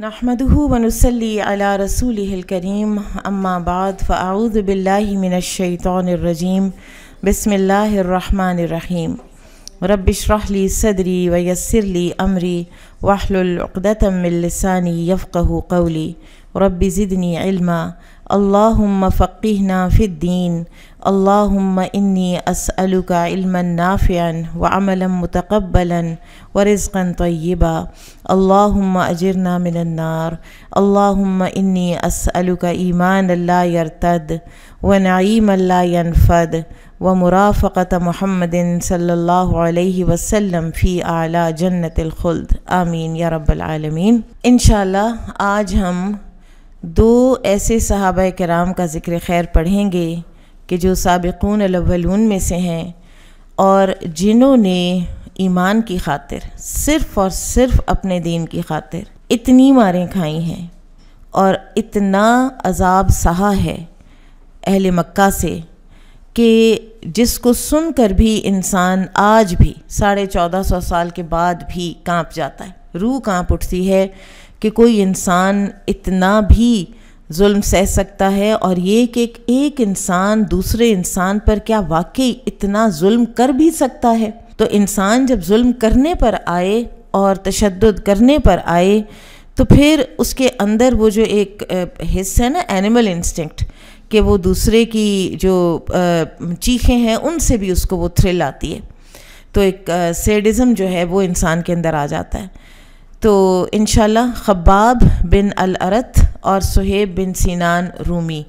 نحمده ونصلي على رسوله الكريم أما بعد فأعوذ بالله من الشيطان الرجيم بسم الله الرحمن الرحيم رب اشرح لي صدري ويسر لي أمري واحلل عقدة من لساني يفقه قولي رب زدني علما اللهم فقهنا في الدين اللهم إني أسألك علما نافعا وعملا متقبلا ورزقا طيبا اللهم أجرنا من النار اللهم إني أسألك إيمانا لا يرتد ونعيما لا ينفد ومرافقة محمد صلى الله عليه وسلم في أعلى جنة الخلد آمين يا رب العالمين إن شاء الله آج هم दो ऐसे सहाब कराम का ज़िक्र खैर पढ़ेंगे कि जो सबकून अलवलून में से हैं और जिन्होंने ईमान की खातिर सिर्फ़ और सिर्फ अपने दीन की खातिर इतनी मारें खाई हैं और इतना अजाब सहा है अहल मक्का से कि जिसको सुन कर भी इंसान आज भी साढ़े चौदह सौ साल के बाद भी कांप जाता है रूह कांप उठती है कि कोई इंसान इतना भी जुल्म सह सकता है और ये कि एक, एक इंसान दूसरे इंसान पर क्या वाकई इतना जुल्म कर भी सकता है तो इंसान जब जुल्म करने पर आए और तशद करने पर आए तो फिर उसके अंदर वो जो एक हिस्सा है ना एनिमल इंस्टिंक्ट कि वो दूसरे की जो चीखें हैं उनसे भी उसको वो थ्रिल आती है तो एक सेडिज़म जो है वो इंसान के अंदर आ जाता है तो इन खबाब बिन अरत और सुहेब बिन सीनान रूमी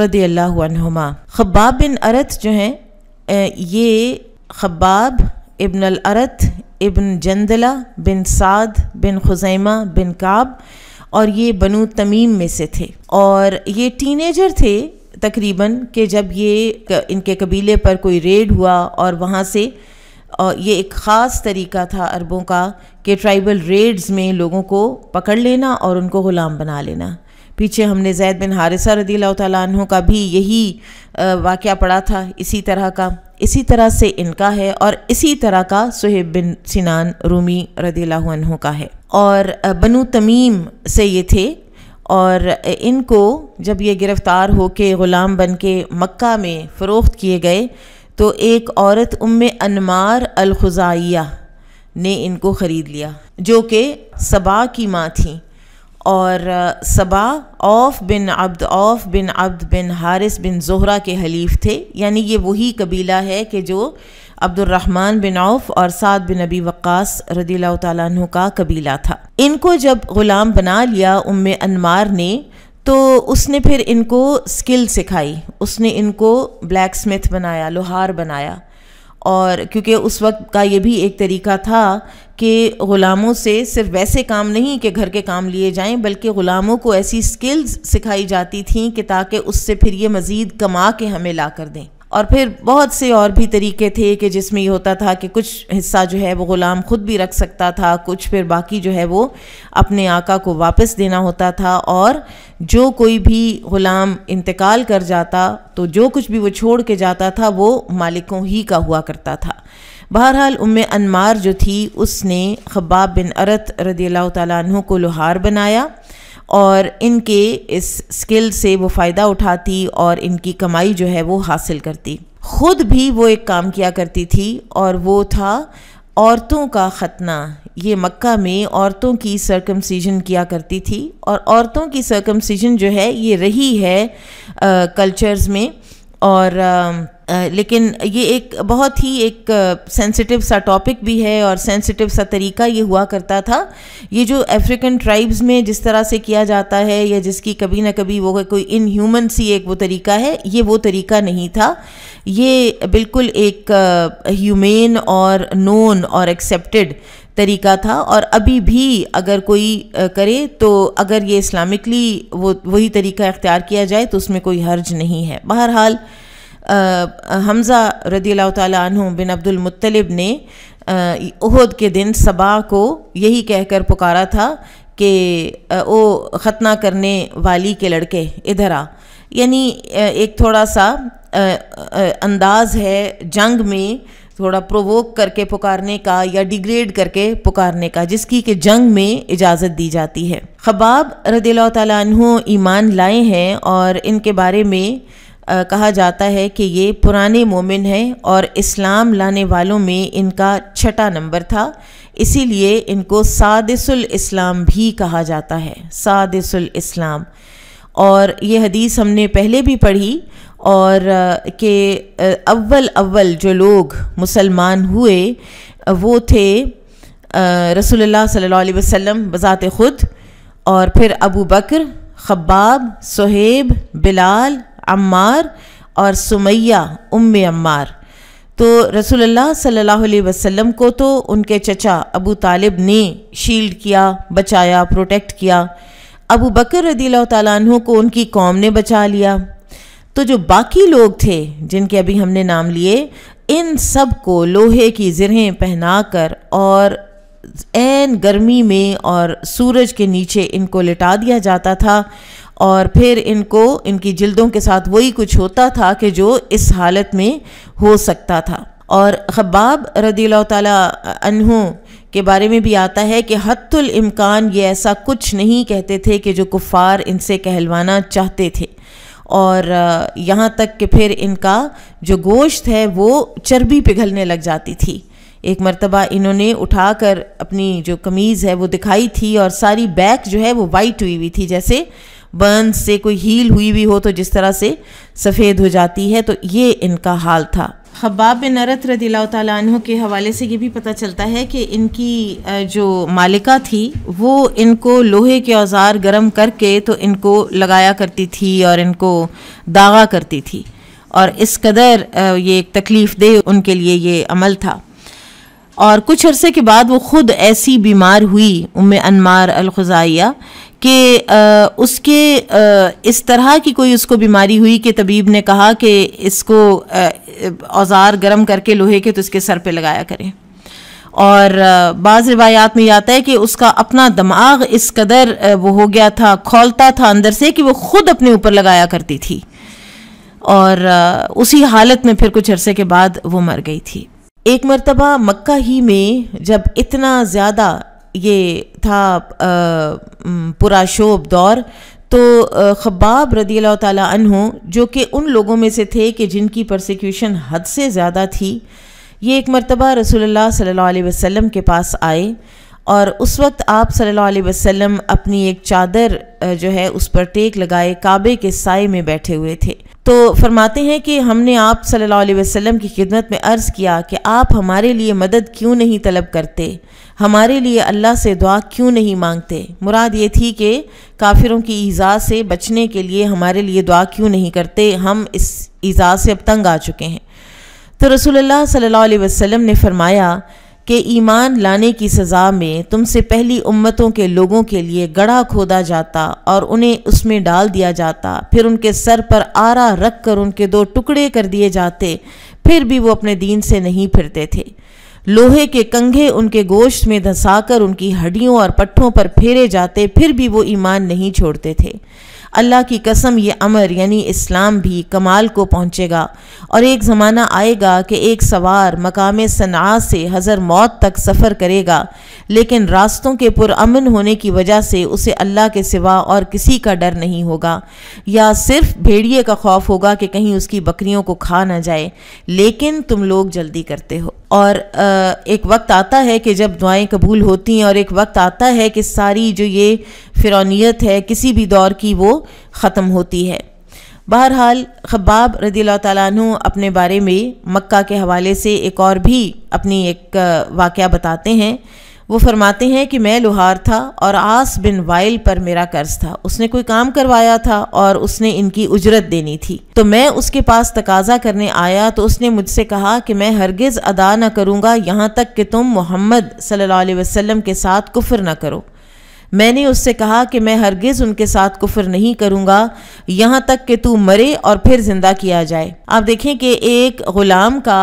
रदी अल्लाहुमा खबाब बिन अरत जो हैं ये खबाब इबन अरत इबन जंदला बिन साद बिन खुजैमा बिन काब और ये बनु तमीम में से थे और ये टीनेजर थे तकरीबन के जब ये इनके कबीले पर कोई रेड हुआ और वहाँ से और ये एक ख़ास तरीका था अरबों का कि ट्राइबल रेड्स में लोगों को पकड़ लेना और उनको ग़ुलाम बना लेना पीछे हमने जैद बिन हारिसा रदी तु का भी यही वाक़ पड़ा था इसी तरह का इसी तरह से इनका है और इसी तरह का सुहेब बिन सिनान रूमी रदी का है और बनू तमीम से ये थे और इनको जब ये गिरफ़्तार होके ग़ुलाम बन के मक्का में फ़रोख्त किए गए तो एक औरत उम अनमार अलखुजाइया ने इनको ख़रीद लिया जो कि सबा की माँ थी और सबा औफ बिन अब्द औफ बिन अब्द बिन हारिस बिन जोहरा के हलीफ थे यानी ये वही कबीला है कि जो अब्दुलरहमान बिन औफ और साद बिन नबी वक्स रदील्ला तु का कबीला था इनको जब ग़ुलाम बना लिया उम अनमार ने तो उसने फिर इनको स्किल सिखाई उसने इनको ब्लैक स्मिथ बनाया लोहार बनाया और क्योंकि उस वक्त का ये भी एक तरीका था कि ग़ुलामों से सिर्फ वैसे काम नहीं कि घर के काम लिए जाएं बल्कि ग़ुलामों को ऐसी स्किल्स सिखाई जाती थी कि ताकि उससे फिर ये मज़ीद कमा के हमें ला कर दें और फिर बहुत से और भी तरीके थे कि जिसमें ये होता था कि कुछ हिस्सा जो है वो ग़ुलाम ख़ुद भी रख सकता था कुछ फिर बाकी जो है वो अपने आका को वापस देना होता था और जो कोई भी ग़ुलाम इंतकाल कर जाता तो जो कुछ भी वो छोड़ के जाता था वो मालिकों ही का हुआ करता था बहरहाल उम अनमार जो थी उसने खब्बाब बिन अरत रदी अल्लाह तु को लोहार बनाया और इनके इस स्किल से वो फ़ायदा उठाती और इनकी कमाई जो है वो हासिल करती खुद भी वो एक काम किया करती थी और वो था औरतों का ख़तना ये मक्का में औरतों की सर्कमसीजन किया करती थी और औरतों की सर्कमसीजन जो है ये रही है कल्चर्स में और आ, लेकिन ये एक बहुत ही एक सेंसिटिव सा टॉपिक भी है और सेंसिटिव सा तरीका ये हुआ करता था ये जो अफ्रीकन ट्राइब्स में जिस तरह से किया जाता है या जिसकी कभी ना कभी वो कोई इनह्यूमन सी एक वो तरीका है ये वो तरीका नहीं था ये बिल्कुल एक ह्यूमेन और नोन और एक्सेप्टेड तरीका था और अभी भी अगर कोई करे तो अगर ये इस्लामिकली वो वही तरीका इख्तियार किया जाए तो उसमें कोई हर्ज नहीं है बहरहाल हमज़ा रदी तु बिन मुत्तलिब ने उहद के दिन सबा को यही कहकर पुकारा था कि वो ख़तना करने वाली के लड़के इधर आ यानी एक थोड़ा सा अंदाज़ है जंग में थोड़ा प्रोवोक करके पुकारने का या डिग्रेड करके पुकारने का जिसकी कि जंग में इजाज़त दी जाती है खबाब रदील्ला तु ईमान लाए हैं और इनके बारे में कहा जाता है कि ये पुराने मोमिन हैं और इस्लाम लाने वालों में इनका छठा नंबर था इसीलिए इनको सादिसुल इस्लाम भी कहा जाता है सादिसुल इस्लाम और ये हदीस हमने पहले भी पढ़ी और के अव्वल अव्वल जो लोग मुसलमान हुए वो थे रसूलुल्लाह सल्लल्लाहु अलैहि वसल्लम बज़ात ख़ुद और फिर अबू बकर खब्बाब सहेब बिलाल अम्मार और सुमैया उम अम्मार तो रसूलुल्लाह सल्लल्लाहु अलैहि वसल्लम को तो उनके चचा अबू तालिब ने शील्ड किया बचाया प्रोटेक्ट किया अबू बकर रदील तु को उनकी कौम ने बचा लिया तो जो बाकी लोग थे जिनके अभी हमने नाम लिए इन सब को लोहे की जरहें पहनाकर और एन गर्मी में और सूरज के नीचे इनको लिटा दिया जाता था और फिर इनको इनकी जिल्दों के साथ वही कुछ होता था कि जो इस हालत में हो सकता था और खब्बाब रदील तहु के बारे में भी आता है कि हत्तुल इम्कान ये ऐसा कुछ नहीं कहते थे कि जो कुफ़ार इनसे कहलवाना चाहते थे और यहाँ तक कि फिर इनका जो गोश्त है वो चर्बी पिघलने लग जाती थी एक मरतबा इन्होंने उठाकर अपनी जो कमीज़ है वो दिखाई थी और सारी बैक जो है वो वाइट हुई हुई थी जैसे बर्न से कोई हील हुई भी हो तो जिस तरह से सफ़ेद हो जाती है तो ये इनका हाल था हब्बाब बिन अरत रदीला तु के हवाले से ये भी पता चलता है कि इनकी जो मालिका थी वो इनको लोहे के औजार गर्म करके तो इनको लगाया करती थी और इनको दागा करती थी और इस कदर ये एक तकलीफ़ दे उनके लिए ये अमल था और कुछ अरसे के बाद वो ख़ुद ऐसी बीमार हुई उम अनमार अलखज़ाइया कि उसके इस तरह की कोई उसको बीमारी हुई कि तबीब ने कहा कि इसको औजार गर्म करके लोहे के तो इसके सर पे लगाया करें और बाज़ रिवायात में आता है कि उसका अपना दिमाग इस कदर वो हो गया था खोलता था अंदर से कि वो खुद अपने ऊपर लगाया करती थी और उसी हालत में फिर कुछ अरसे के बाद वो मर गई थी एक मरतबा मक्का ही में जब इतना ज़्यादा ये था शोब दौर तो खब्बाब रदी अल्लाह तहों जो कि उन लोगों में से थे कि जिनकी प्रोसिक्यूशन हद से ज़्यादा थी ये एक मरतबा रसोल्ला सल्ला वसम के पास आए और उस वक्त आप सल्लल्लाहु अलैहि वसल्लम अपनी एक चादर जो है उस पर टेक लगाए काबे के साय में बैठे हुए थे तो फरमाते हैं कि हमने आप सल्लल्लाहु अलैहि वसल्लम की खिदमत में अर्ज़ किया कि आप हमारे लिए मदद क्यों नहीं तलब करते हमारे लिए अल्लाह से दुआ क्यों नहीं मांगते मुराद ये थी कि काफिरों की ईज़ा से बचने के लिए हमारे लिए दुआ क्यों नहीं करते हम इस ईज़ा से अब तंग आ चुके हैं तो रसूल सल्ला वसम ने फरमाया कि ईमान लाने की सज़ा में तुमसे पहली उम्मतों के लोगों के लिए गढ़ा खोदा जाता और उन्हें उसमें डाल दिया जाता फिर उनके सर पर आरा रख कर उनके दो टुकड़े कर दिए जाते फिर भी वो अपने दीन से नहीं फिरते थे लोहे के कंघे उनके गोश्त में धंसाकर उनकी हड्डियों और पट्ठों पर फेरे जाते फिर भी वो ईमान नहीं छोड़ते थे अल्लाह की कसम ये अमर यानी इस्लाम भी कमाल को पहुँचेगा और एक ज़माना आएगा कि एक सवार मकाम सना से हज़र मौत तक सफ़र करेगा लेकिन रास्तों के पुरान होने की वजह से उसे अल्लाह के सिवा और किसी का डर नहीं होगा या सिर्फ भेड़िए का खौफ होगा कि कहीं उसकी बकरियों को खा ना जाए लेकिन तुम लोग जल्दी करते हो और एक वक्त आता है कि जब दुआएं कबूल होती हैं और एक वक्त आता है कि सारी जो ये फिरौनीत है किसी भी दौर की वो ख़त्म होती है बहरहाल खब्बाब रदील तु अपने बारे में मक्का के हवाले से एक और भी अपनी एक वाक़ बताते हैं वो फरमाते हैं कि मैं लोहार था और आस बिन वाइल पर मेरा कर्ज था उसने कोई काम करवाया था और उसने इनकी उजरत देनी थी तो मैं उसके पास तकाजा करने आया तो उसने मुझसे कहा कि मैं हरगिज़ अदा न करूँगा यहाँ तक कि तुम मोहम्मद सल्ला वसम के साथ कुफर न करो मैंने उससे कहा कि मैं हरगिज़ उनके साथ कुफर नहीं करूँगा यहाँ तक कि तू मरे और फिर ज़िंदा किया जाए आप देखें कि एक ग़ुलाम का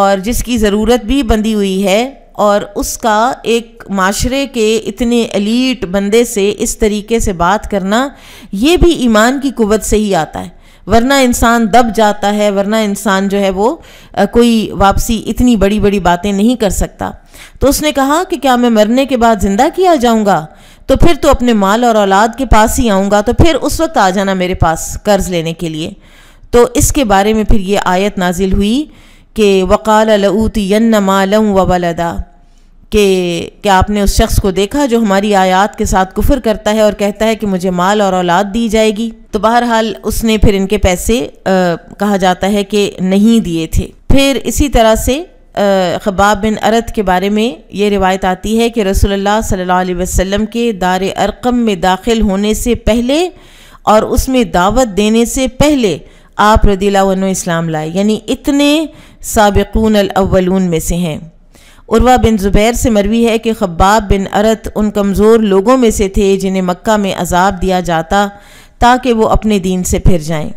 और जिसकी ज़रूरत भी बंधी हुई है और उसका एक माशरे के इतने एलीट बंदे से इस तरीके से बात करना ये भी ईमान की कुवत से ही आता है वरना इंसान दब जाता है वरना इंसान जो है वो आ, कोई वापसी इतनी बड़ी बड़ी बातें नहीं कर सकता तो उसने कहा कि क्या मैं मरने के बाद ज़िंदा किया जाऊँगा तो फिर तो अपने माल और औलाद के पास ही आऊँगा तो फिर उस वक्त आ जाना मेरे पास कर्ज़ लेने के लिए तो इसके बारे में फिर ये आयत नाजिल हुई कि वक़ाल लऊत यन्न मालम वलदा कि क्या आपने उस शख्स को देखा जो हमारी आयात के साथ कुफर करता है और कहता है कि मुझे माल और औलाद दी जाएगी तो बहरहाल उसने फिर इनके पैसे आ, कहा जाता है कि नहीं दिए थे फिर इसी तरह से खबाब बिन अरत के बारे में ये रिवायत आती है कि रसोल्ला सल्ला वसम के दार अरकम में दाखिल होने से पहले और उसमें दावत देने से पहले आप रदीला वन इस्लाम लाए यानी इतने सबकून अलवलून में से हैं उर्वा बिन ज़ुबैर से मरवी है कि खब्बाब बिन अरत उन कमज़ोर लोगों में से थे जिन्हें मक्का में अजाब दिया जाता ताकि वो अपने दीन से फिर जाएं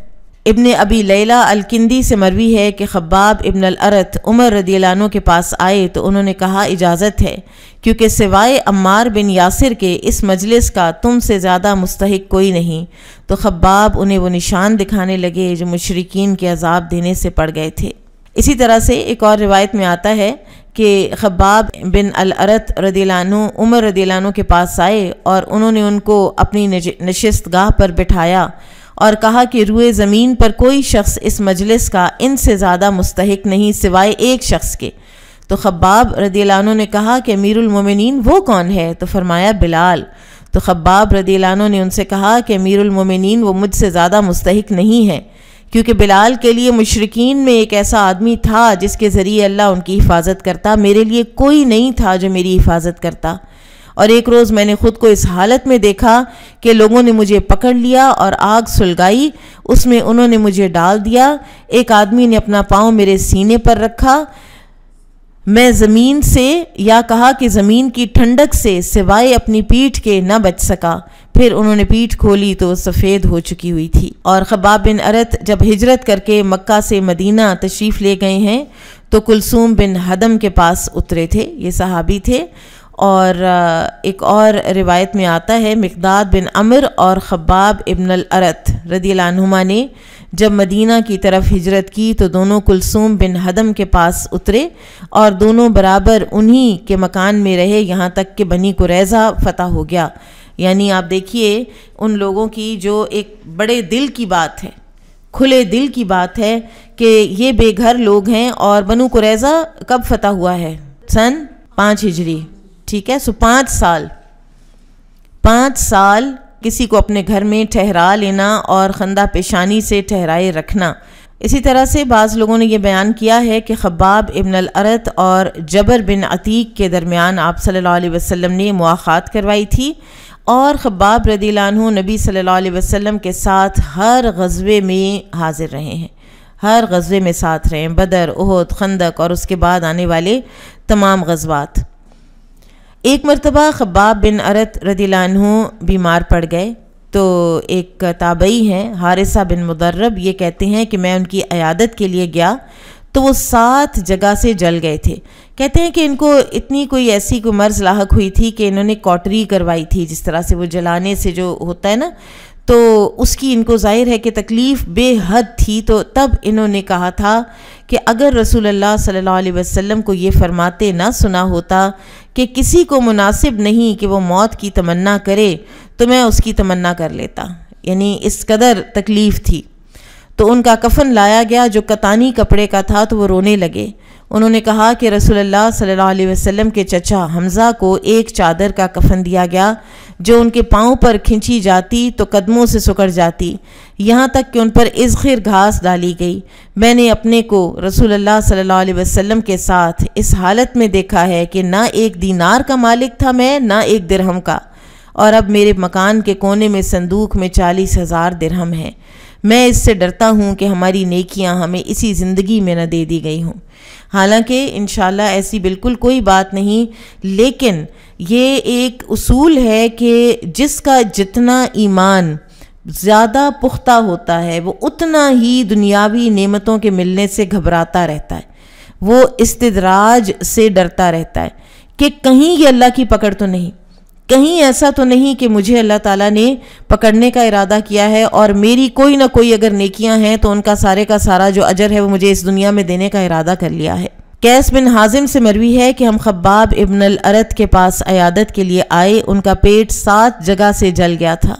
इब्ने अबी लैला अलकिंदी से मरवी है कि खब्बाब इबन अरत उमर रदीलानों के पास आए तो उन्होंने कहा इजाज़त है क्योंकि सिवाय अम्मार बिन यासिर के इस मजलिस का तुम से ज़्यादा मुस्तक कोई नहीं तो खब्बाब उन्हें वो निशान दिखाने लगे जो मशरकिन के अजाब देने से पड़ गए थे इसी तरह से एक और रिवायत में आता है कि खब्बाब बिन अलरत रदीलानु उमर रदीलानु के पास आए और उन्होंने उनको अपनी नशस्त गाह पर बिठाया और कहा कि रुए ज़मीन पर कोई शख्स इस मजलिस का इनसे ज़्यादा मुस्तक नहीं सिवाय एक शख्स के तो खब्बाब रदीलानु ने कहा कि अमीरमिन वो कौन है तो फरमाया बिलाल तो खब्बाब रदीलानु ने उनसे कहा कि अमीरमिन वो मुझसे ज़्यादा मुस्तक नहीं है क्योंकि बिलाल के लिए मुशरकिन में एक ऐसा आदमी था जिसके ज़रिए अल्लाह उनकी हिफाजत करता मेरे लिए कोई नहीं था जो मेरी हिफाजत करता और एक रोज़ मैंने ख़ुद को इस हालत में देखा कि लोगों ने मुझे पकड़ लिया और आग सुलगाई उसमें उन्होंने मुझे डाल दिया एक आदमी ने अपना पाँव मेरे सीने पर रखा मैं ज़मीन से या कहा कि ज़मीन की ठंडक से सिवाय अपनी पीठ के न बच सका फिर उन्होंने पीठ खोली तो सफ़ेद हो चुकी हुई थी और खबाब बिन अरत जब हिजरत करके मक्का से मदीना तशरीफ़ ले गए हैं तो कुलसूम बिन हदम के पास उतरे थे ये सहाबी थे और एक और रिवायत में आता है मकदाद बिन अमर और ख़बाब इबन अरत रदी ने जब मदीना की तरफ हिजरत की तो दोनों कुलसूम बिन हदम के पास उतरे और दोनों बराबर उन्हीं के मकान में रहे यहाँ तक कि बनी कुरैज़ा फ़तह हो गया यानी आप देखिए उन लोगों की जो एक बड़े दिल की बात है खुले दिल की बात है कि ये बेघर लोग हैं और बनु कुरैज़ा कब फतह हुआ है सन पाँच हिजरी ठीक है सो पाँच साल पाँच साल किसी को अपने घर में ठहरा लेना और खंदा पेशानी से ठहराए रखना इसी तरह से बाज़ लोगों ने यह बयान किया है कि खब्बाब इबन अरत और जबर बिन अतीक के दरमियान आप सल्लल्लाहु अलैहि वसल्लम ने मुआखात करवाई थी और खब्बाब रदीलानू नबी सल्लल्लाहु अलैहि वसल्लम के साथ हर गज़बे में हाज़िर रहे हैं हर गज़बे में साथ रहे हैं बदर उहद खंदक और उसके बाद आने वाले तमाम गजबात एक मरतबा खब्बाब बिन अरत रदीलानू बीमार पड़ गए तो एक ताबई हैं हारिसा बिन मुदर्रब ये कहते हैं कि मैं उनकी अयादत के लिए गया तो वो सात जगह से जल गए थे कहते हैं कि इनको इतनी कोई ऐसी कोई मर्ज लाक हुई थी कि इन्होंने कॉटरी करवाई थी जिस तरह से वो जलाने से जो होता है ना तो उसकी इनको जाहिर है कि तकलीफ़ बेहद थी तो तब इन्होंने कहा था कि अगर रसूलुल्लाह सल्लल्लाहु अलैहि वसल्लम को ये फरमाते ना सुना होता कि किसी को मुनासिब नहीं कि वो मौत की तमन्ना करे तो मैं उसकी तमन्ना कर लेता यानी इस कदर तकलीफ़ थी तो उनका कफन लाया गया जो कतानी कपड़े का था तो वो रोने लगे उन्होंने कहा कि रसूलुल्लाह सल्लल्लाहु अलैहि वसल्लम के चचा हमज़ा को एक चादर का कफन दिया गया जो उनके पाँव पर खींची जाती तो कदमों से सुकड़ जाती यहाँ तक कि उन पर इसखिर घास डाली गई मैंने अपने को रसूलुल्लाह सल्लल्लाहु अलैहि वसल्लम के साथ इस हालत में देखा है कि ना एक दीनार का मालिक था मैं ना एक दिरहम का और अब मेरे मकान के कोने में संदूक में चालीस हज़ार दिरहम हैं मैं इससे डरता हूँ कि हमारी नेकियाँ हमें इसी ज़िंदगी में न दे दी गई हों हालांकि इन ऐसी बिल्कुल कोई बात नहीं लेकिन ये एक उसूल है कि जिसका जितना ईमान ज़्यादा पुख्ता होता है वो उतना ही दुनियावी नेमतों के मिलने से घबराता रहता है वो इस्तराज से डरता रहता है कि कहीं ये अल्लाह की पकड़ तो नहीं कहीं ऐसा तो नहीं कि मुझे अल्लाह ताला ने पकड़ने का इरादा किया है और मेरी कोई ना कोई अगर नेकियां हैं तो उनका सारे का सारा जो अजर है वो मुझे इस दुनिया में देने का इरादा कर लिया है कैस बिन हाजिम से मरवी है कि हम खब्बाब इबन अरत के पास अयादत के लिए आए उनका पेट सात जगह से जल गया था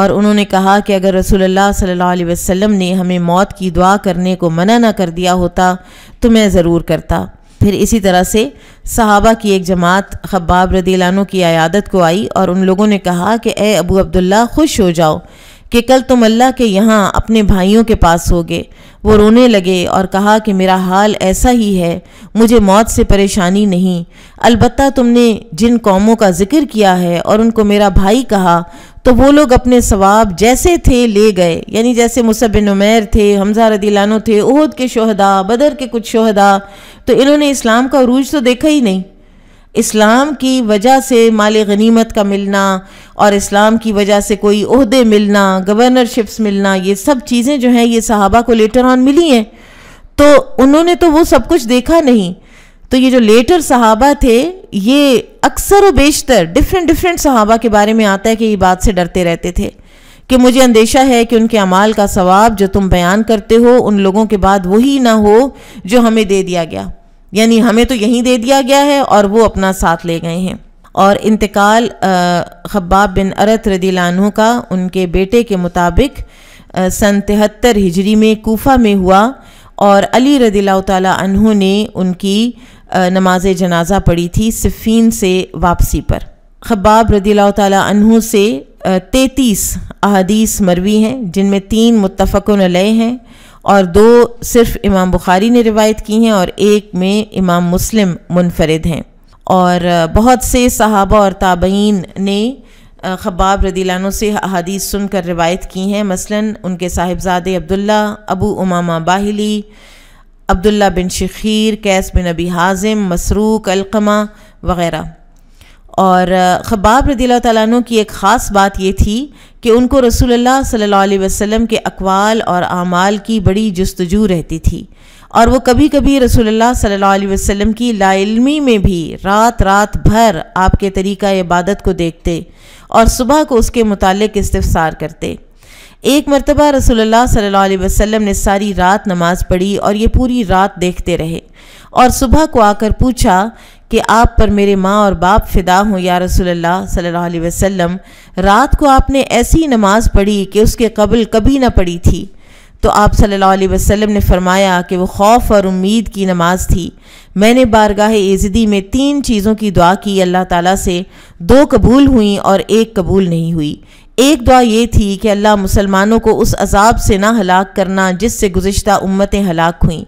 और उन्होंने कहा कि अगर रसूलुल्लाह सल्लल्लाहु अलैहि वसल्लम ने हमें मौत की दुआ करने को मना ना कर दिया होता तो मैं ज़रूर करता फिर इसी तरह से सहाबा की एक जमात खब्बाब रदीलानों की आयादत को आई और उन लोगों ने कहा कि ए अबू अब्दुल्ला खुश हो जाओ कि कल तुम अल्लाह के यहाँ अपने भाइयों के पास होगे वो रोने लगे और कहा कि मेरा हाल ऐसा ही है मुझे मौत से परेशानी नहीं अलबत्ता तुमने जिन कौमों का जिक्र किया है और उनको मेरा भाई कहा तो वो लोग अपने सवाब जैसे थे ले गए यानी जैसे मुसब नुमैर थे हमजा रदीलानो थे ओहद के शहदा बदर के कुछ शहदा तो इन्होंने इस्लाम का अरूज तो देखा ही नहीं इस्लाम की वजह से माल गनीमत का मिलना और इस्लाम की वजह से कोई अहदे मिलना गवर्नरशिप्स मिलना ये सब चीज़ें जो हैं ये सहाबा को लेटर ऑन मिली हैं तो उन्होंने तो वो सब कुछ देखा नहीं तो ये जो लेटर सहाबा थे ये अक्सर व बेशतर डिफरेंट डिफरेंट सहाबा के बारे में आता है कि ये बात से डरते रहते थे कि मुझे अंदेशा है कि उनके अमाल का सवाब जो तुम बयान करते हो उन लोगों के बाद वही ना हो जो हमें दे दिया गया यानी हमें तो यहीं दे दिया गया है और वो अपना साथ ले गए हैं और इंतकाल खब्बाब बिन अरत रदीलानू का उनके बेटे के मुताबिक सन तिहत्तर हिजरी में कोफा में हुआ और अली रदीला तु ने उनकी नमाज जनाजा पढ़ी थी सिफ़ीन से वापसी पर खबाब रदी तहु से तैतीस अहदीस मरवी हैं जिनमें तीन मुतफ़न लय हैं और दो सिर्फ इमाम बुखारी ने रिवायत की हैं और एक में इमाम मुस्लिम मुनफरद हैं और बहुत से सहाबा और ताबईन ने खबाब रदीलानों से अहदीस सुनकर रिवायत की हैं मसलन उनके साहिबजादे अब्दुल्ला अबू उमामा बाहिली अब्दुल्ला बिन शखीर कैस बिन अबी हाजिम मसरूक अलकमा वग़ैरह और खबाब रदील तु की एक ख़ास बात ये थी कि उनको रसूलुल्लाह सल्लल्लाहु अलैहि वसल्लम के अकवाल और आमाल की बड़ी जस्तजू रहती थी और वो कभी कभी रसूलुल्लाह सल्लल्लाहु अलैहि वसल्लम की लाइलमी में भी रात रात भर आपके तरीक़ा इबादत को देखते और सुबह को उसके मुतल इस्तफसार करते एक मरतबा रसोल्ला सल्ला वसम ने सारी रात नमाज पढ़ी और ये पूरी रात देखते रहे और सुबह को आकर पूछा कि आप पर मेरे माँ और बाप फिदा हों या रसोल्ला सल्ला वसम रात को आपने ऐसी नमाज पढ़ी कि उसके कबल कभी ना पढ़ी थी तो आप सल्लल्लाहु अलैहि वसल्लम ने फरमाया कि वो खौफ और उम्मीद की नमाज थी मैंने बारगाह एजदी में तीन चीज़ों की दुआ की अल्लाह ताला से दो कबूल हुई और एक कबूल नहीं हुई एक दुआ ये थी कि अल्लाह मुसलमानों को उस अजाब से ना हलाक करना जिससे गुज्त उम्मतें हलाक हुईं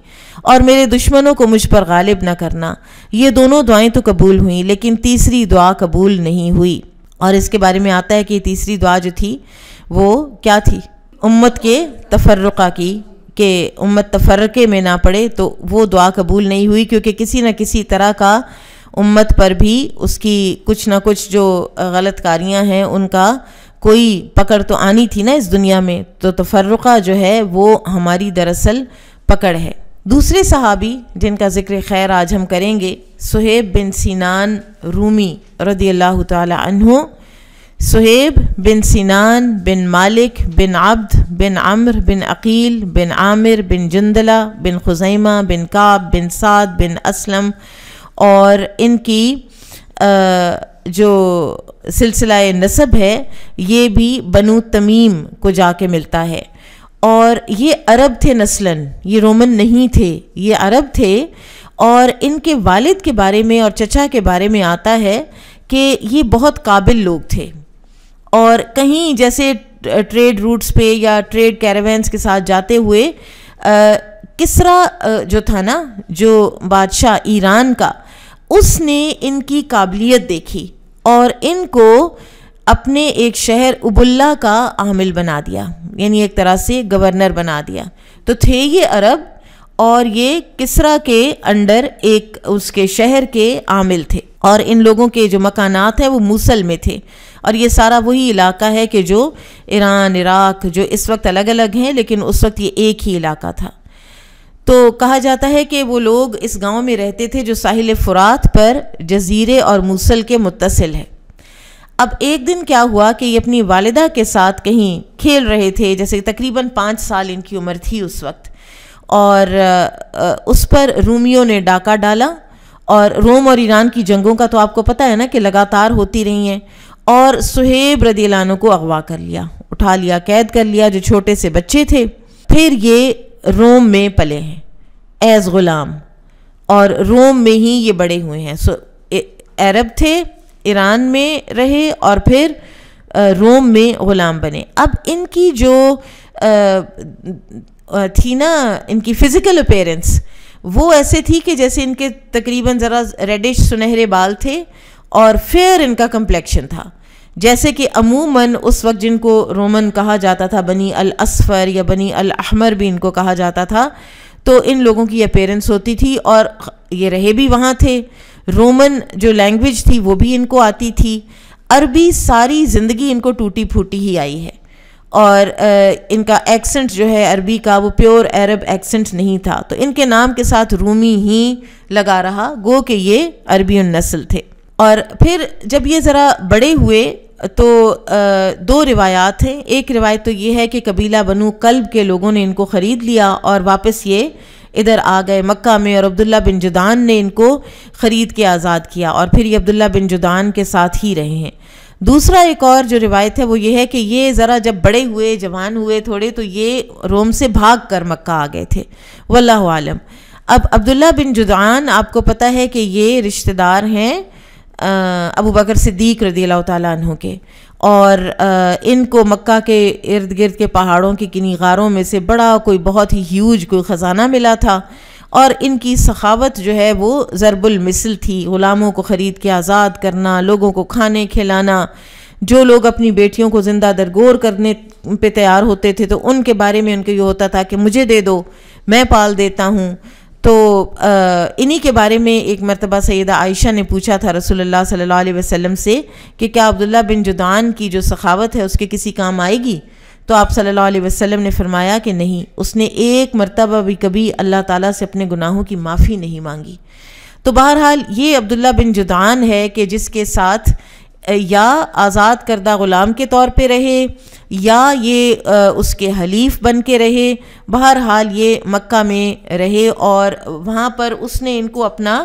और मेरे दुश्मनों को मुझ पर गालिब न करना ये दोनों दुआएं तो कबूल हुईं लेकिन तीसरी दुआ कबूल नहीं हुई और इसके बारे में आता है कि तीसरी दुआ जो थी वो क्या थी उम्मत के तफरक़ा की कि उम्मत तफरक़े में ना पड़े तो वो दुआ कबूल नहीं हुई क्योंकि किसी न किसी तरह का उम्मत पर भी उसकी कुछ ना कुछ जो गलत कारियाँ हैं उनका कोई पकड़ तो आनी थी ना इस दुनिया में तो तफरक़ा जो है वो हमारी दरअसल पकड़ है दूसरे सहाबी जिनका ज़िक्र खैर आज हम करेंगे सुहेब बिन सिनान रूमी रदी अल्लाह तहों सुहेब बिन सिनान बिन मालिक बिन अब्द बिन अम्र बिन अकील बिन आमिर बिन जंदला बिन खुजैमा बिन काब बिन साद बिन असलम और इनकी आ, जो सिलसिला नसब है ये भी बनु तमीम को जाके मिलता है और ये अरब थे नस्लन ये रोमन नहीं थे ये अरब थे और इनके वालिद के बारे में और चचा के बारे में आता है कि ये बहुत काबिल लोग थे और कहीं जैसे ट्रेड रूट्स पे या ट्रेड कैरवेंस के साथ जाते हुए आ, किसरा जो था ना जो बादशाह ईरान का उसने इनकी काबिलियत देखी और इनको अपने एक शहर उबुल्ला का आमिल बना दिया यानी एक तरह से गवर्नर बना दिया तो थे ये अरब और ये किसरा के अंडर एक उसके शहर के आमिल थे और इन लोगों के जो मकानात हैं वो मूसल में थे और ये सारा वही इलाका है कि जो ईरान इराक जो इस वक्त अलग अलग हैं लेकिन उस वक्त ये एक ही इलाका था तो कहा जाता है कि वो लोग इस गांव में रहते थे जो साहिल फ़ुरात पर जजीरे और मूसल के मुतसिल है अब एक दिन क्या हुआ कि ये अपनी वालदा के साथ कहीं खेल रहे थे जैसे तकरीबन पाँच साल इनकी उम्र थी उस वक्त और उस पर रूमियों ने डाका डाला और रोम और ईरान की जंगों का तो आपको पता है ना कि लगातार होती रही हैं और सुहेब रदीलानों को अगवा कर लिया उठा लिया कैद कर लिया जो छोटे से बच्चे थे फिर ये रोम में पले हैं एज ग़ुलाम और रोम में ही ये बड़े हुए हैं सो अरब थे ईरान में रहे और फिर रोम में ग़ुलाम बने अब इनकी जो थी ना इनकी फ़िज़िकल अपेयरेंस वो ऐसे थी कि जैसे इनके तकरीबन ज़रा रेडिश सुनहरे बाल थे और फिर इनका कम्प्लेक्शन था जैसे कि अमूमन उस वक्त जिनको रोमन कहा जाता था बनी अल असफ़र या बनी अल अहमर भी इनको कहा जाता था तो इन लोगों की अपेरेंस होती थी और ये रहे भी वहाँ थे रोमन जो लैंग्वेज थी वो भी इनको आती थी अरबी सारी ज़िंदगी इनको टूटी फूटी ही आई है और इनका एक्सेंट जो है अरबी का वो प्योर अरब एक्सेंट नहीं था तो इनके नाम के साथ रूमी ही लगा रहा गो के ये अरबी नस्ल थे और फिर जब ये ज़रा बड़े हुए तो दो रिवायात हैं एक रिवायत तो ये है कि कबीला बनु कल्ब के लोगों ने इनको ख़रीद लिया और वापस ये इधर आ गए मक्का में और अब्दुल्ला बिन जुदान ने इनको ख़रीद के आज़ाद किया और फिर ये अब्दुल्ला बिन जुदान के साथ ही रहे हैं दूसरा एक और जो रिवायत है वो ये है कि ये ज़रा जब बड़े हुए जवान हुए थोड़े तो ये रोम से भाग कर मक्का आ गए थे वल्लम अब अब्दुल्ला बिन जुदान आपको पता है कि ये रिश्तेदार हैं अबू बकर सिद्दीक रदी तु के और आ, इनको मक्का के इर्द गिर्द के पहाड़ों की किन्हीं गारों में से बड़ा कोई बहुत ही ह्यूज कोई ख़जाना मिला था और इनकी सखावत जो है वो ज़रबुल मिसल थी ग़ुलामों को ख़रीद के आज़ाद करना लोगों को खाने खिलाना जो लोग अपनी बेटियों को ज़िंदा दरगोर करने पे तैयार होते थे तो उनके बारे में उनको ये होता था कि मुझे दे दो मैं पाल देता हूँ तो इन्हीं के बारे में एक मरतबा सैदा आयशा ने पूछा था रसोल्ला सल्ला वसम से कि क्या अब्दुल्ला बिन जुदान की जो सखावत है उसके किसी काम आएगी तो आप सल्लल्लाहु अलैहि वसल्लम ने फरमाया कि नहीं उसने एक मरतबा भी कभी अल्लाह ताला से अपने गुनाहों की माफ़ी नहीं मांगी तो बहरहाल ये अब्दुल्ला बिन जुदान है कि जिसके साथ या आज़ाद करदा ग़ुलाम के तौर पे रहे या ये उसके हलीफ बन के रहे बहरहाल ये मक्का में रहे और वहाँ पर उसने इनको अपना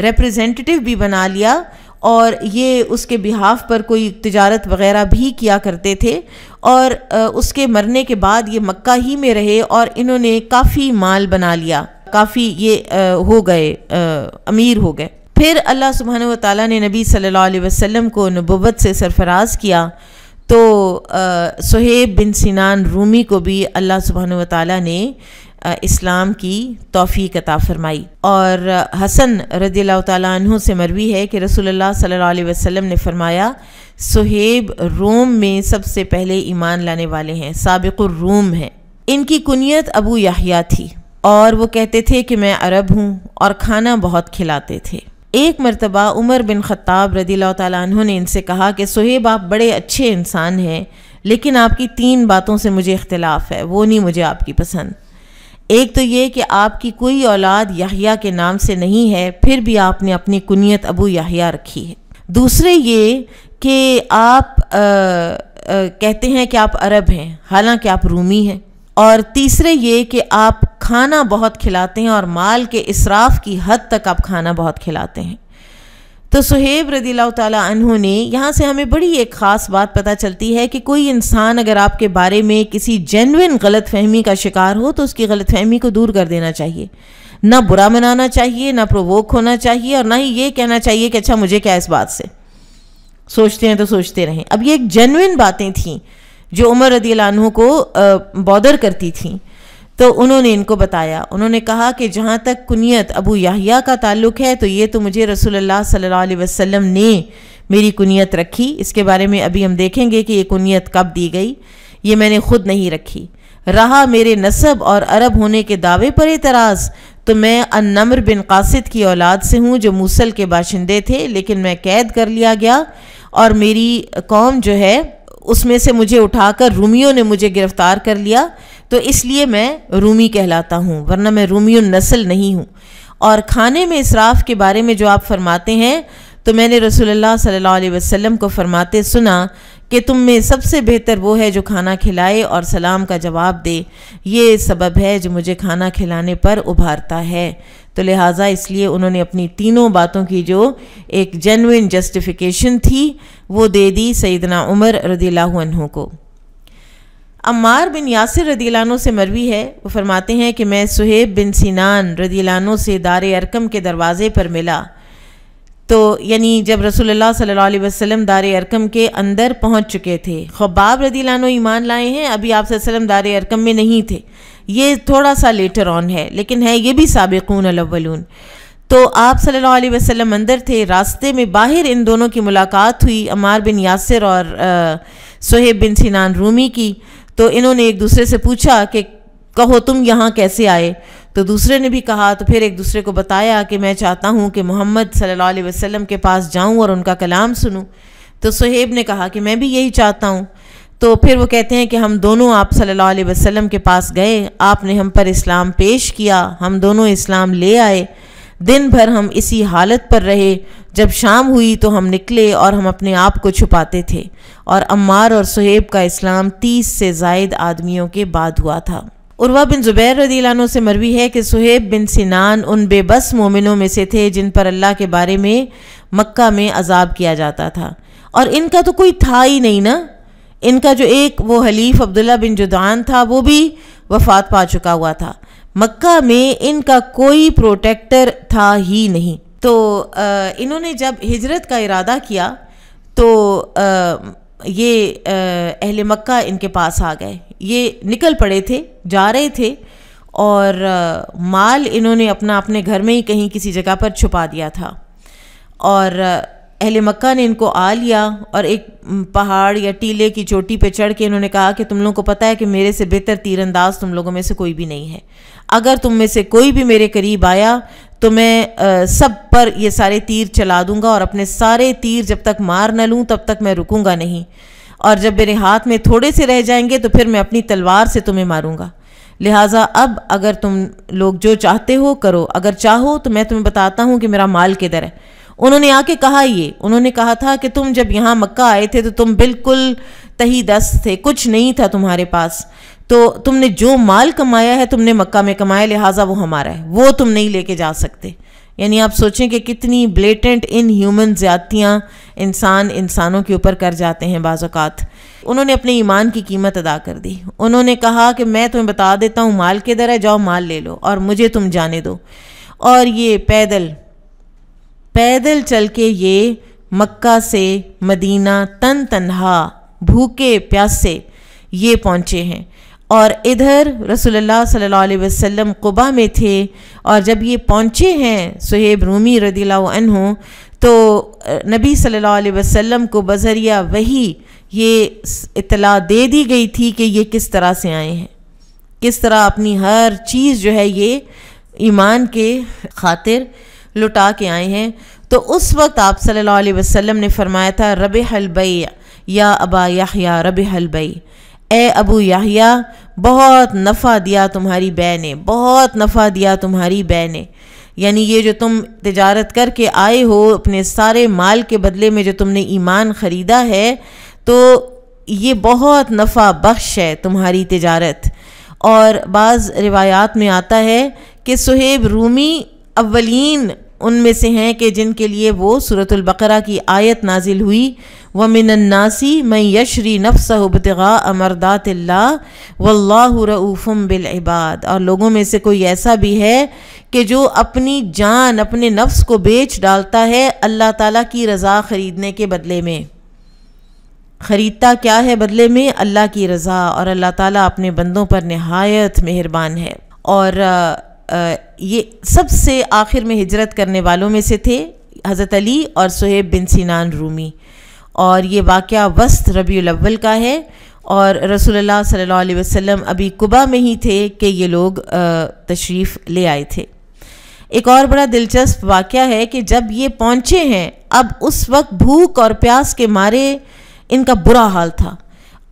रिप्रेजेंटेटिव भी बना लिया और ये उसके बिहाफ पर कोई तजारत वगैरह भी किया करते थे और उसके मरने के बाद ये मक्का ही में रहे और इन्होंने काफ़ी माल बना लिया काफ़ी ये हो गए अमीर हो गए फिर अल्लाह सुबहान व ताली ने नबी सल्लल्लाहु अलैहि वसल्लम को नबूत से सरफराज किया तो सुहेब बिन सिनान रूमी को भी अल्लाह सुबहान व ताली ने आ, इस्लाम की तोफ़ी कता फरमाई और हसन रदील तु से मरवी है कि रसोल्ला सल्ला वसम ने फरमाया सुहेब रोम में सबसे पहले ईमान लाने वाले हैं सबक हैं इनकी कुनीत अबू याहिया थी और वो कहते थे कि मैं अरब हूँ और खाना बहुत खिलाते थे एक मरतबा उमर बिन ख़त्ताब रदी तु ने इनसे कहा कि सुहेब आप बड़े अच्छे इंसान हैं लेकिन आपकी तीन बातों से मुझे इख्तलाफ है वो नहीं मुझे आपकी पसंद एक तो ये कि आपकी कोई औलाद याहिया के नाम से नहीं है फिर भी आपने अपनी कुनीत अबू याहिया रखी है दूसरे ये कि आप आ, आ, कहते हैं कि आप अरब हैं हालांकि आप रूमी हैं और तीसरे ये कि आप खाना बहुत खिलाते हैं और माल के इसराफ की हद तक आप खाना बहुत खिलाते हैं तो सुहेब रदी तहों ने यहाँ से हमें बड़ी एक ख़ास बात पता चलती है कि कोई इंसान अगर आपके बारे में किसी जेनविन गलत फहमी का शिकार हो तो उसकी गलत फहमी को दूर कर देना चाहिए ना बुरा मनाना चाहिए ना प्रोवोक होना चाहिए और ना ही ये कहना चाहिए कि अच्छा मुझे क्या इस बात से सोचते हैं तो सोचते रहें अब ये एक जेनविन बातें थीं जो उमर रदी लानू को बॉदर करती थी तो उन्होंने इनको बताया उन्होंने कहा कि जहाँ तक कुनियत अबू याहिया का ताल्लुक है तो ये तो मुझे रसोल्ला सल्ला वसलम ने मेरी कुनियत रखी इसके बारे में अभी हम देखेंगे कि ये कुनियत कब दी गई ये मैंने खुद नहीं रखी रहा मेरे नसब और अरब होने के दावे पर एतराज़ तो मैं अनमर बिन कासिद की औलाद से हूँ जो मूसल के बाशिंदे थे लेकिन मैं कैद कर लिया गया और मेरी कौम जो है उसमें से मुझे उठाकर रूमियों ने मुझे गिरफ़्तार कर लिया तो इसलिए मैं रूमी कहलाता हूँ वरना मैं रूमियो नस्ल नहीं हूँ और खाने में इसराफ के बारे में जो आप फरमाते हैं तो मैंने रसोल्ला सल्ला वसम को फरमाते सुना कि तुम में सबसे बेहतर वो है जो खाना खिलाए और सलाम का जवाब दे ये सबब है जो मुझे खाना खिलाने पर उभारता है तो लिहाजा इसलिए उन्होंने अपनी तीनों बातों की जो एक जेनविन जस्टिफिकेशन थी वो दे दी सैदना उमर रदीला को अम्मार बिन यासिर रदीलानों से मरवी है वो फरमाते हैं कि मैं सुहेब बिन सिनान रदीलानों से दार अरकम के दरवाज़े पर मिला तो यानी जब रसूलुल्लाह सल्लल्लाहु अलैहि वसल्लम दार अरकम के अंदर पहुंच चुके थे खबाब रदीलानो ईमान लाए हैं अभी आप दार अरकम में नहीं थे ये थोड़ा सा लेटर ऑन है लेकिन है ये भी सबकून अलवलून तो आप सल्लल्लाहु अलैहि वसल्लम अंदर थे रास्ते में बाहर इन दोनों की मुलाकात हुई अमार बिन यासिर और सोहेब बिन सिनान रूमी की तो इन्होंने एक दूसरे से पूछा कि कहो तुम यहाँ कैसे आए तो दूसरे ने भी कहा तो फिर एक दूसरे को बताया कि मैं चाहता हूँ कि मोहम्मद सल्लल्लाहु अलैहि वसल्लम के पास जाऊँ और उनका कलाम सुनूँ तो सुहेब ने कहा कि मैं भी यही चाहता हूँ तो फिर वो कहते हैं कि हम दोनों आप सल्लल्लाहु अलैहि वसल्लम के पास गए आपने हम पर इस्लाम पेश किया हम दोनों इस्लाम ले आए दिन भर हम इसी हालत पर रहे जब शाम हुई तो हम निकले और हम अपने आप को छुपाते थे और अम्मार और सुहेब का इस्लाम तीस से जायद आदमियों के बाद हुआ था उर्वा बिन जुबैर रदीलानों से मरवी है कि सुहेब बिन सिनान उन बेबस मोमिनों में से थे जिन पर अल्लाह के बारे में मक्का में अजाब किया जाता था और इनका तो कोई था ही नहीं ना इनका जो एक वो हलीफ अब्दुल्ला बिन जुदान था वो भी वफात पा चुका हुआ था मक्का में इनका कोई प्रोटेक्टर था ही नहीं तो इन्होंने जब हिजरत का इरादा किया तो ये अहल मक्का इनके पास आ गए ये निकल पड़े थे जा रहे थे और माल इन्होंने अपना अपने घर में ही कहीं किसी जगह पर छुपा दिया था और अहल मक्का ने इनको आ लिया और एक पहाड़ या टीले की चोटी पे चढ़ के इन्होंने कहा कि तुम लोगों को पता है कि मेरे से बेहतर तीरंदाज तुम लोगों में से कोई भी नहीं है अगर तुम में से कोई भी मेरे करीब आया तो मैं आ, सब पर ये सारे तीर चला दूंगा और अपने सारे तीर जब तक मार न लूँ तब तक मैं रुकूंगा नहीं और जब मेरे हाथ में थोड़े से रह जाएंगे तो फिर मैं अपनी तलवार से तुम्हें मारूँगा लिहाजा अब अगर तुम लोग जो चाहते हो करो अगर चाहो तो मैं तुम्हें बताता हूँ कि मेरा माल किधर है उन्होंने आके कहा ये उन्होंने कहा था कि तुम जब यहाँ मक्का आए थे तो तुम बिल्कुल तही दस्त थे कुछ नहीं था तुम्हारे पास तो तुमने जो माल कमाया है तुमने मक्का में कमाया लिहाजा वो हमारा है वो तुम नहीं लेके जा सकते यानी आप सोचें कि कितनी ब्लेटेंट इन ह्यूमन ज़्यादतियाँ इंसान इंसानों के ऊपर कर जाते हैं बाज़ात उन्होंने अपने ईमान की कीमत अदा कर दी उन्होंने कहा कि मैं तुम्हें बता देता हूँ माल किधर है जाओ माल ले लो और मुझे तुम जाने दो और ये पैदल पैदल चल के ये मक्का से मदीना तन तन्हा भूखे प्यासे ये पहुँचे हैं और इधर रसोल्ला सल्ला वसम कुबा में थे और जब ये पहुँचे हैं सुहेब रूमी रदीला तो नबी सल्ला वसम को बजरिया वही ये इतला दे दी गई थी कि ये किस तरह से आए हैं किस तरह अपनी हर चीज़ जो है ये ईमान के खातिर लुटा के आए हैं तो उस वक्त आप सल्लल्लाहु अलैहि वसल्लम ने फरमाया था रब हलबई या अबा याहिया रब हलबई ए अबू याहिया बहुत नफ़ा दिया तुम्हारी बै ने बहुत नफ़ा दिया तुम्हारी बै ने यानी ये जो तुम तजारत करके आए हो अपने सारे माल के बदले में जो तुमने ईमान ख़रीदा है तो ये बहुत नफ़ा बख्श है तुम्हारी तजारत और बाज़ रिवायात में आता है कि सुहेब रूमी अवलिन उनमें से हैं कि जिनके लिए वो सूरतुल बकरा की आयत नाजिल हुई व मिनन्नासी मैं यशरी नफ्स उबतगा अमरदात वल्लाफ़म बिलबाद और लोगों में से कोई ऐसा भी है कि जो अपनी जान अपने नफ्स को बेच डालता है अल्लाह ताला की रज़ा ख़रीदने के बदले में ख़रीदता क्या है बदले में अल्लाह की रज़ा और अल्लाह ताला अपने बंदों पर नहायत मेहरबान है और ये सबसे आखिर में हिजरत करने वालों में से थे हज़रत अली और सुहेब बिन सिनान रूमी और ये वाक़ वस्त रबी अव्वल का है और रसोल्ला सल्ला वसम अभी कुबा में ही थे कि ये लोग तशरीफ़ ले आए थे एक और बड़ा दिलचस्प वाक़ है कि जब ये पहुँचे हैं अब उस वक्त भूख और प्यास के मारे इनका बुरा हाल था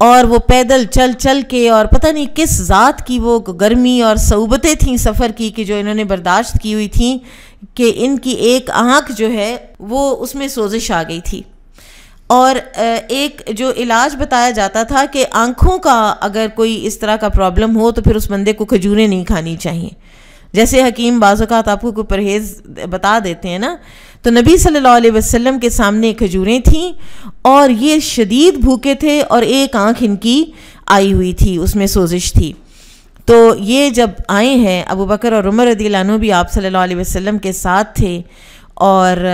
और वो पैदल चल चल के और पता नहीं किस ज़ात की वो गर्मी और सऊबतें थीं सफ़र की कि जो इन्होंने बर्दाश्त की हुई थी कि इनकी एक आँख जो है वो उसमें सोजिश आ गई थी और एक जो इलाज बताया जाता था कि आँखों का अगर कोई इस तरह का प्रॉब्लम हो तो फिर उस बंदे को खजूरें नहीं खानी चाहिए जैसे हकीम बाज़ात आपको कोई परहेज़ बता देते हैं ना तो नबी सल्लल्लाहु अलैहि वसल्लम के सामने खजूरें थीं और ये शदीद भूखे थे और एक आँख इनकी आई हुई थी उसमें सोजिश थी तो ये जब आए हैं अबू बकर और उमर रदी भी आप सल्लल्लाहु अलैहि वसल्लम के साथ थे और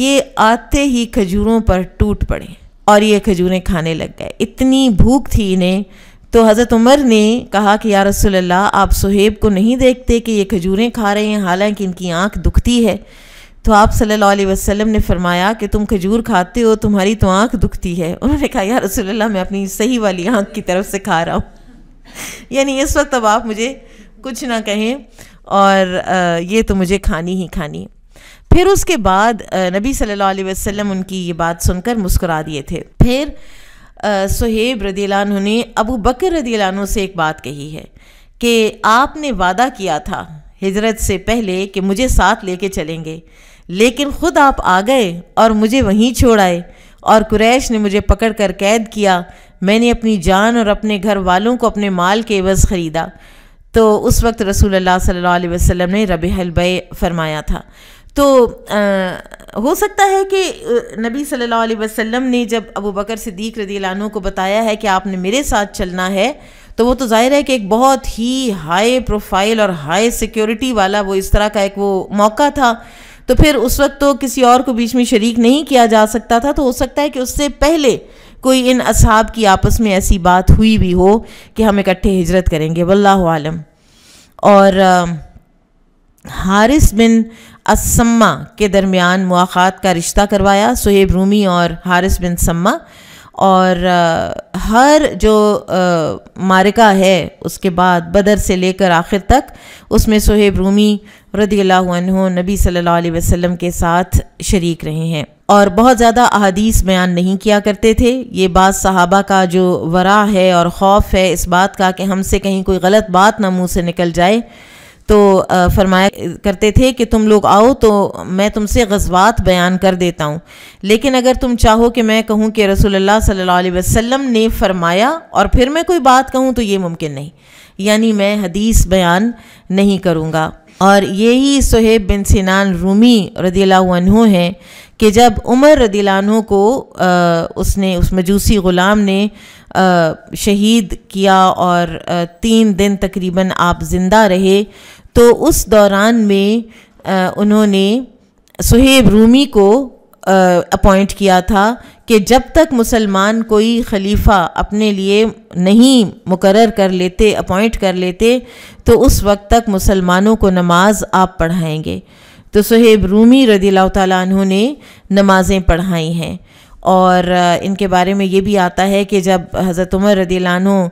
ये आते ही खजूरों पर टूट पड़े और ये खजूरें खाने लग गए इतनी भूख थी इन्हें तो हज़रत उमर ने कहा कि या रसोल्ला आप सुहेब को नहीं देखते कि ये खजूरें खा रहे हैं हालांकि इनकी आँख दुखती है तो आप सल्लल्लाहु अलैहि वसल्लम ने फरमाया कि तुम खजूर खाते हो तुम्हारी तो आँख दुखती है उन्होंने कहा या रसोल्ला मैं अपनी सही वाली आँख की तरफ से खा रहा हूँ यानी इस वक्त अब आप मुझे कुछ ना कहें और ये तो मुझे खानी ही खानी फिर उसके बाद नबी सल्ला वसलम उनकी ये बात सुनकर मुस्करा दिए थे फिर सुहेब रदीलान ने अबू बकर रदीलानों से एक बात कही है कि आपने वादा किया था हिजरत से पहले कि मुझे साथ लेके चलेंगे लेकिन ख़ुद आप आ गए और मुझे वहीं छोड़ आए और कुरैश ने मुझे पकड़ कर कैद किया मैंने अपनी जान और अपने घर वालों को अपने माल के एवज़ ख़रीदा तो उस वक्त रसूल अल्लाह सल्लल्लाहु अलैहि वसल्लम ने रबी हलबे फरमाया था तो आ, हो सकता है कि नबी सल्लल्लाहु अलैहि वसल्लम ने जब अबू बकर सिद्दीक रदी को बताया है कि आपने मेरे साथ चलना है तो वो तो जाहिर है कि एक बहुत ही हाई प्रोफाइल और हाई सिक्योरिटी वाला वो इस तरह का एक वो मौका था तो फिर उस वक्त तो किसी और को बीच में शरीक नहीं किया जा सकता था तो हो सकता है कि उससे पहले कोई इन असाब की आपस में ऐसी बात हुई भी हो कि हम इकट्ठे हिजरत करेंगे वल्लम और हारिस बिन असम्मा के दरमियान मुआात का रिश्ता करवाया सुहेब रूमी और हारिस बिन सम्मा और हर जो मारिका है उसके बाद बदर से लेकर आखिर तक उसमें सोहेब रूमी रदी अल्लाह नबी सल्लल्लाहु अलैहि वसल्लम के साथ शरीक रहे हैं और बहुत ज़्यादा अदीस बयान नहीं किया करते थे ये बात सहाबा का जो वरा है और खौफ है इस बात का कि हमसे कहीं कोई गलत बात ना मुँह से निकल जाए तो फरमाया करते थे कि तुम लोग आओ तो मैं तुमसे गजबात बयान कर देता हूँ लेकिन अगर तुम चाहो कि मैं कहूँ कि रसोल्ला सल्ला वसम ने फरमाया और फिर मैं कोई बात कहूँ तो ये मुमकिन नहीं यानी मैं हदीस बयान नहीं करूँगा और यही सोहेब बिन सिनान रूमी रदीला हैं कि जब उमर रदीलानों को आ, उसने उस मजूसी ग़ुलाम ने आ, शहीद किया और आ, तीन दिन तकरीबन आप ज़िंदा रहे तो उस दौरान में आ, उन्होंने सुहेब रूमी को अपॉइंट किया था कि जब तक मुसलमान कोई खलीफा अपने लिए नहीं मुकर कर लेते अपॉइंट कर लेते तो उस वक्त तक मुसलमानों को नमाज आप पढ़ाएंगे तो सुहेब रूमी रदील्ला तुने ने नमाज़ें पढ़ाई हैं और इनके बारे में ये भी आता है कि जब हज़रत उमर रदीलानों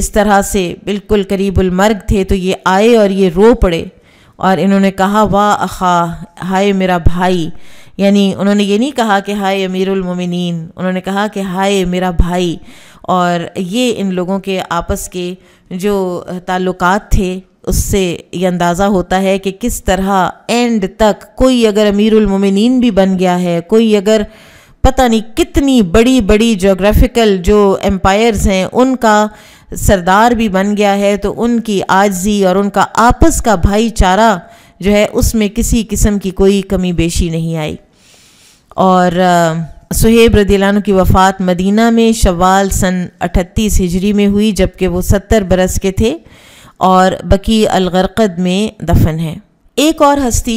इस तरह से बिल्कुल करीबुलमर्ग थे तो ये आए और ये रो पड़े और इन्होंने कहा वाह अखा हाय मेरा भाई यानी उन्होंने ये नहीं कहा कि हाय अमीरमिन उन्होंने कहा कि हाय मेरा भाई और ये इन लोगों के आपस के जो ताल्लुकात थे उससे ये अंदाज़ा होता है कि किस तरह एंड तक कोई अगर अमीरमिन भी बन गया है कोई अगर पता नहीं कितनी बड़ी बड़ी जोग्राफिकल जो एम्पायर्स हैं उनका सरदार भी बन गया है तो उनकी आजी और उनका आपस का भाईचारा जो है उसमें किसी किस्म की कोई कमी बेशी नहीं आई और सुहेब रदीलान की वफ़ात मदीना में शवाल सन अठतीस हिजरी में हुई जबकि वो सत्तर बरस के थे और बकी अलगरकद में दफन है एक और हस्ती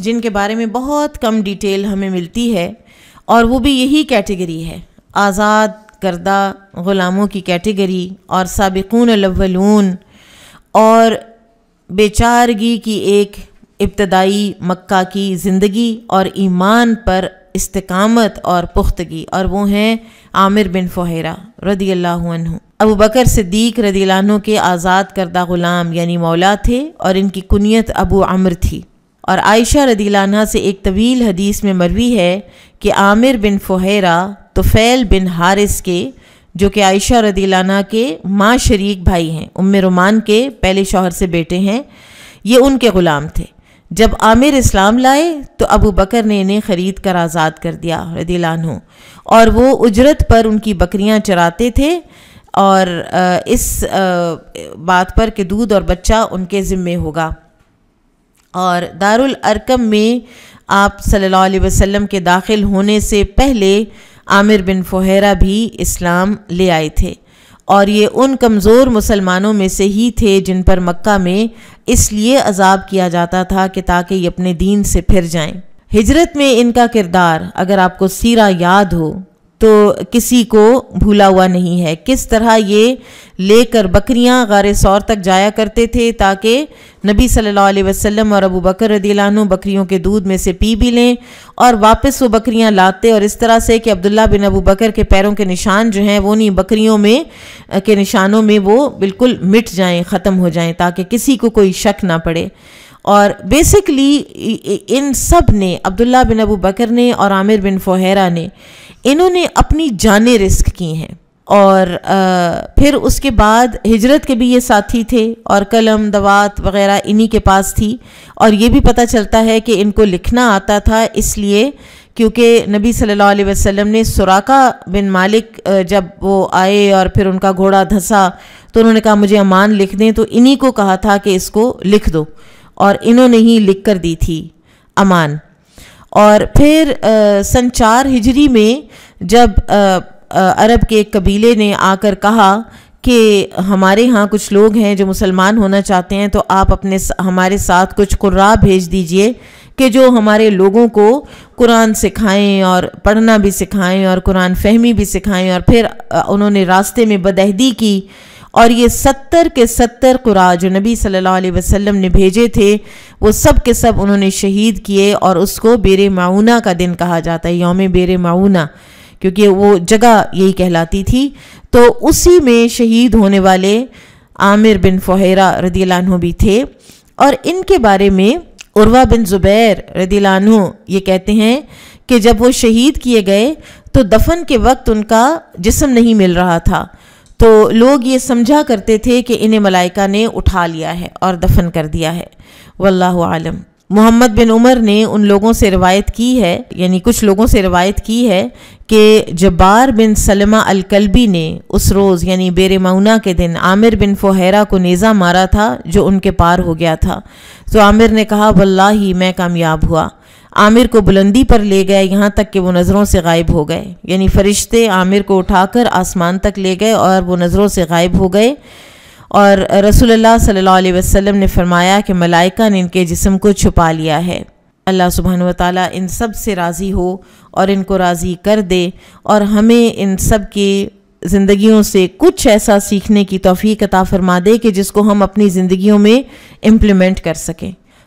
जिनके बारे में बहुत कम डिटेल हमें मिलती है और वो भी यही कैटेगरी है आज़ाद करदा ग़ुलामों की कैटेगरी और सबकून अलवलून और बेचारगी की एक इब्तदाई मक्का की ज़िंदगी और ईमान पर इस्तकामत और पुख्तगी और वो हैं आमिर बिन फ़हरा रदी अल्लाह अबू बकर सिद्दीक रदीलानों के आज़ाद करदा ग़ुलाम यानी मौला थे और इनकी कुनीत अबू आमिर थी और आयशा रदीलाना से एक तवील हदीस में मरवी है कि आमिर बिन फ़हरा तोफ़ैल बिन हारिस के जो कि आयशा रदीलाना के माँ शरीक भाई हैं उम्र रुमान के पहले शोहर से बेटे हैं ये उनके ग़ुलाम थे जब आमिर इस्लाम लाए तो अबू बकर ने इन्हें ख़रीद कर आज़ाद कर दिया रदीलानों और वो उजरत पर उनकी बकरियां चराते थे और इस बात पर कि दूध और बच्चा उनके ज़िम्मे होगा और दारुल अरकम में आप सल्लल्लाहु अलैहि वसल्लम के दाखिल होने से पहले आमिर बिन फोहरा भी इस्लाम ले आए थे और ये उन कमज़ोर मुसलमानों में से ही थे जिन पर मक्का में इसलिए अजाब किया जाता था कि ताकि ये अपने दीन से फिर जाएं। हिजरत में इनका किरदार अगर आपको सीरा याद हो तो किसी को भूला हुआ नहीं है किस तरह ये लेकर बकरियां गार सौर तक जाया करते थे ताकि नबी सल्लल्लाहु अलैहि वसल्लम और अबू बकर रदीलानु बकरियों के दूध में से पी भी लें और वापस वो बकरियां लाते और इस तरह से कि अब्दुल्ला बिन अबू बकर के पैरों के निशान जो हैं वो नहीं बकरियों में के निशानों में वो बिल्कुल मिट जाएँ ख़त्म हो जाएँ ताकि किसी को कोई शक ना पड़े और बेसिकली इन सब ने अब्दुल्ला बिन अबू बकर ने और आमिर बिन फ़ोहरा ने इन्होंने अपनी जानें रिस्क की हैं और आ, फिर उसके बाद हिजरत के भी ये साथी थे और कलम दवात वगैरह इन्हीं के पास थी और ये भी पता चलता है कि इनको लिखना आता था इसलिए क्योंकि नबी सल्लल्लाहु अलैहि वसल्लम ने सुराका बिन मालिक जब वो आए और फिर उनका घोड़ा धंसा तो उन्होंने कहा मुझे अमान लिख दें तो इन्हीं को कहा था कि इसको लिख दो और इन्होंने ही लिख कर दी थी अमान और फिर आ, संचार हिजरी में जब आ, आ, अरब के एक कबीले ने आकर कहा कि हमारे यहाँ कुछ लोग हैं जो मुसलमान होना चाहते हैं तो आप अपने हमारे साथ कुछ कुर्रा भेज दीजिए कि जो हमारे लोगों को कुरान सिखाएं और पढ़ना भी सिखाएं और कुरान फहमी भी सिखाएं और फिर उन्होंने रास्ते में बदहदी की और ये सत्तर के सत्तर कुरा जो नबी सल्लल्लाहु अलैहि वसल्लम ने भेजे थे वो सब के सब उन्होंने शहीद किए और उसको बेर माउना का दिन कहा जाता है योम बेर माउना क्योंकि वो जगह यही कहलाती थी तो उसी में शहीद होने वाले आमिर बिन फ़ुहरा रदीलानों भी थे और इनके बारे में उर्वा बिन ज़ुबैर रदीलानों ये कहते हैं कि जब वो शहीद किए गए तो दफन के वक्त उनका जिसम नहीं मिल रहा था तो लोग ये समझा करते थे कि इन्हें मलाइका ने उठा लिया है और दफन कर दिया है वल्लाह आलम मोहम्मद बिन उमर ने उन लोगों से रिवायत की है यानी कुछ लोगों से रिवायत की है कि जब्बार बिन सलमा अलकलबी ने उस रोज़ यानी बेर मऊना के दिन आमिर बिन फ़ोहरा को नेज़ा मारा था जो उनके पार हो गया था तो आमिर ने कहा वल्लाही मैं कामयाब हुआ आमिर को बुलंदी पर ले गए यहाँ तक कि वो नज़रों से गायब हो गए यानी फरिश्ते आमिर को उठाकर आसमान तक ले गए और वो नज़रों से गायब हो गए और रसूलुल्लाह सल्लल्लाहु अलैहि वसल्लम ने फरमाया कि मलाइका ने इनके जिस्म को छुपा लिया है अल्लाह सुबहान व ताली इन सब से राज़ी हो और इनको राज़ी कर दे और हमें इन सब के ज़िंदगियों से कुछ ऐसा सीखने की तोफ़ी अता फरमा दे कि जिसको हम अपनी ज़िंदगियों में इम्प्लीमेंट कर सकें